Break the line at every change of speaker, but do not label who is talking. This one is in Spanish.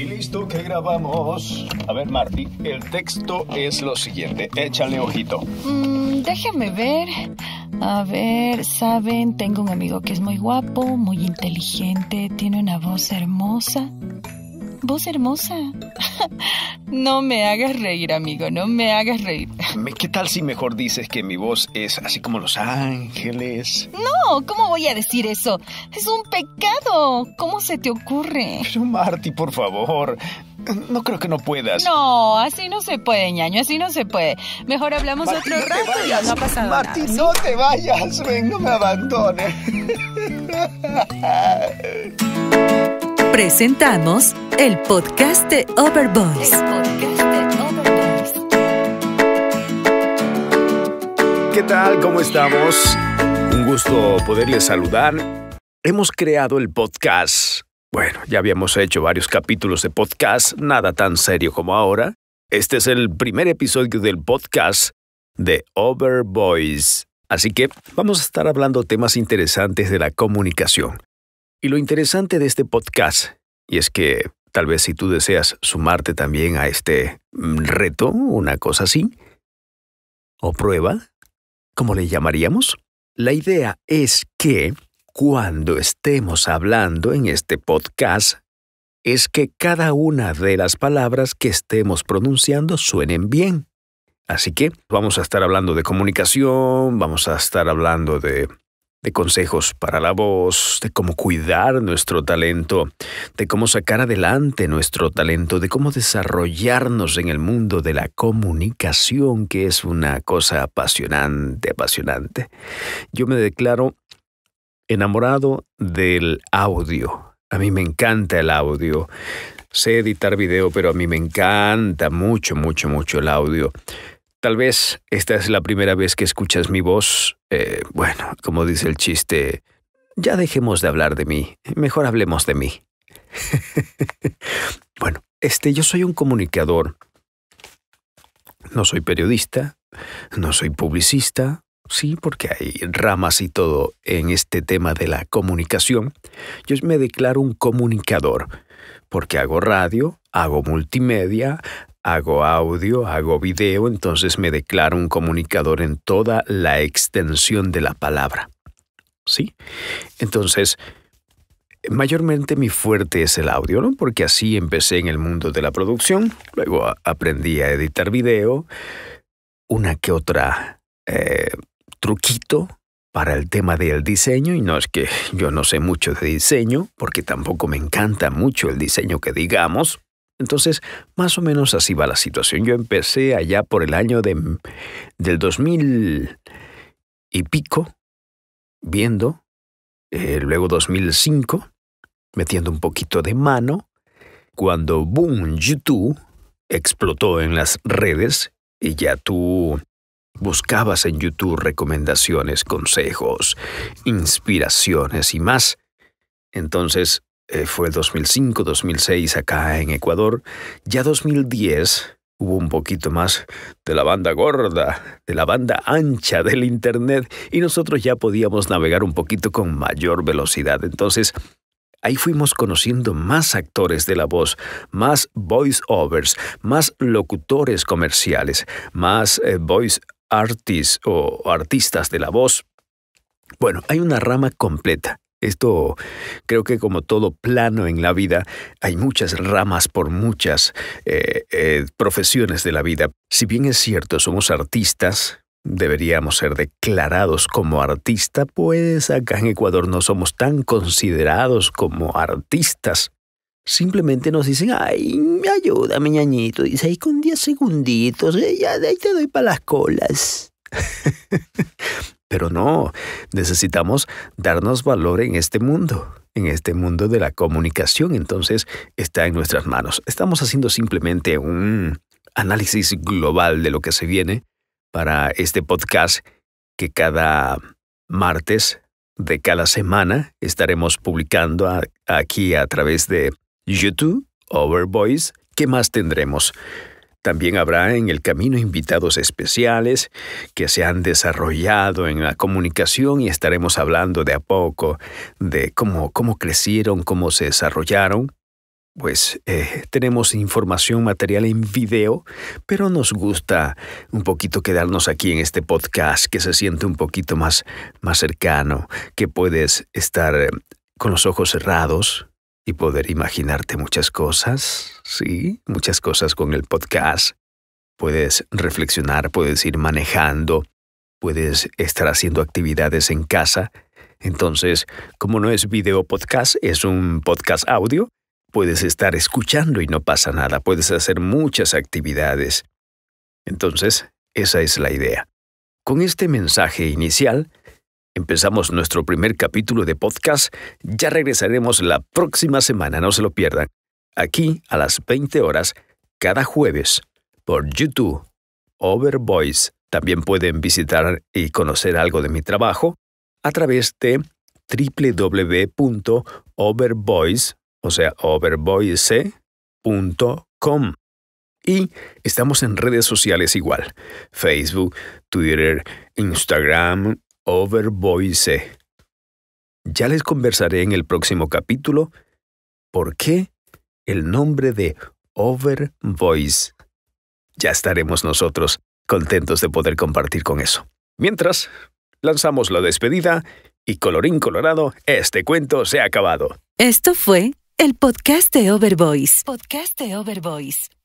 Y listo, que grabamos. A ver, Marty, el texto es lo siguiente. Échale ojito. Mm, déjame ver. A ver, saben, tengo un amigo que es muy guapo, muy inteligente, tiene una voz hermosa voz hermosa. no me hagas reír, amigo, no me hagas reír. ¿Qué tal si mejor dices que mi voz es así como Los Ángeles? No, ¿cómo voy a decir eso? Es un pecado. ¿Cómo se te ocurre? Pero Marty, por favor. No creo que no puedas. No, así no se puede, ñaño, así no se puede. Mejor hablamos otro rato y ya no nada, no te vayas, ven, no me abandones. Presentamos el podcast de Overboys. ¿Qué tal? ¿Cómo estamos? Un gusto poderles saludar. Hemos creado el podcast. Bueno, ya habíamos hecho varios capítulos de podcast, nada tan serio como ahora. Este es el primer episodio del podcast de Overboys. Así que vamos a estar hablando temas interesantes de la comunicación y lo interesante de este podcast, y es que tal vez si tú deseas sumarte también a este mm, reto, una cosa así, o prueba, ¿cómo le llamaríamos, la idea es que cuando estemos hablando en este podcast, es que cada una de las palabras que estemos pronunciando suenen bien. Así que vamos a estar hablando de comunicación, vamos a estar hablando de de consejos para la voz, de cómo cuidar nuestro talento, de cómo sacar adelante nuestro talento, de cómo desarrollarnos en el mundo de la comunicación, que es una cosa apasionante, apasionante. Yo me declaro enamorado del audio. A mí me encanta el audio. Sé editar video, pero a mí me encanta mucho, mucho, mucho el audio. Tal vez esta es la primera vez que escuchas mi voz. Eh, bueno, como dice el chiste, ya dejemos de hablar de mí, mejor hablemos de mí. bueno, este, yo soy un comunicador. No soy periodista, no soy publicista, sí, porque hay ramas y todo en este tema de la comunicación. Yo me declaro un comunicador, porque hago radio, hago multimedia, Hago audio, hago video, entonces me declaro un comunicador en toda la extensión de la palabra. ¿Sí? Entonces, mayormente mi fuerte es el audio, ¿no? Porque así empecé en el mundo de la producción, luego aprendí a editar video, una que otra eh, truquito para el tema del diseño, y no es que yo no sé mucho de diseño, porque tampoco me encanta mucho el diseño que digamos, entonces, más o menos así va la situación. Yo empecé allá por el año de, del 2000 y pico, viendo, eh, luego 2005, metiendo un poquito de mano, cuando boom, YouTube explotó en las redes y ya tú buscabas en YouTube recomendaciones, consejos, inspiraciones y más. Entonces, eh, fue 2005-2006 acá en Ecuador, ya 2010 hubo un poquito más de la banda gorda, de la banda ancha del Internet y nosotros ya podíamos navegar un poquito con mayor velocidad. Entonces, ahí fuimos conociendo más actores de la voz, más voice-overs, más locutores comerciales, más eh, voice artists o artistas de la voz. Bueno, hay una rama completa esto creo que como todo plano en la vida, hay muchas ramas por muchas eh, eh, profesiones de la vida. Si bien es cierto, somos artistas, deberíamos ser declarados como artista, pues acá en Ecuador no somos tan considerados como artistas. Simplemente nos dicen, ay, ayuda ñañito, dice ahí con 10 segunditos, eh, ya ahí te doy para las colas. Pero no, necesitamos darnos valor en este mundo, en este mundo de la comunicación. Entonces está en nuestras manos. Estamos haciendo simplemente un análisis global de lo que se viene para este podcast que cada martes de cada semana estaremos publicando aquí a través de YouTube, Overvoice. ¿Qué más tendremos? También habrá en el camino invitados especiales que se han desarrollado en la comunicación y estaremos hablando de a poco de cómo, crecieron, cómo se desarrollaron. Pues eh, tenemos información material en video, pero nos gusta un poquito quedarnos aquí en este podcast que se siente un poquito más, más cercano, que puedes estar eh, con los ojos cerrados, y poder imaginarte muchas cosas, ¿sí? Muchas cosas con el podcast. Puedes reflexionar, puedes ir manejando, puedes estar haciendo actividades en casa. Entonces, como no es video podcast, es un podcast audio, puedes estar escuchando y no pasa nada, puedes hacer muchas actividades. Entonces, esa es la idea. Con este mensaje inicial, Empezamos nuestro primer capítulo de podcast. Ya regresaremos la próxima semana, no se lo pierdan. Aquí a las 20 horas, cada jueves, por YouTube, Overvoice. También pueden visitar y conocer algo de mi trabajo a través de www.overvoice, o sea, overvoice.com. Y estamos en redes sociales igual, Facebook, Twitter, Instagram, Overvoice. Ya les conversaré en el próximo capítulo por qué el nombre de Overvoice. Ya estaremos nosotros contentos de poder compartir con eso. Mientras, lanzamos la despedida y colorín colorado, este cuento se ha acabado. Esto fue el podcast de Overvoice. Podcast de Overvoice.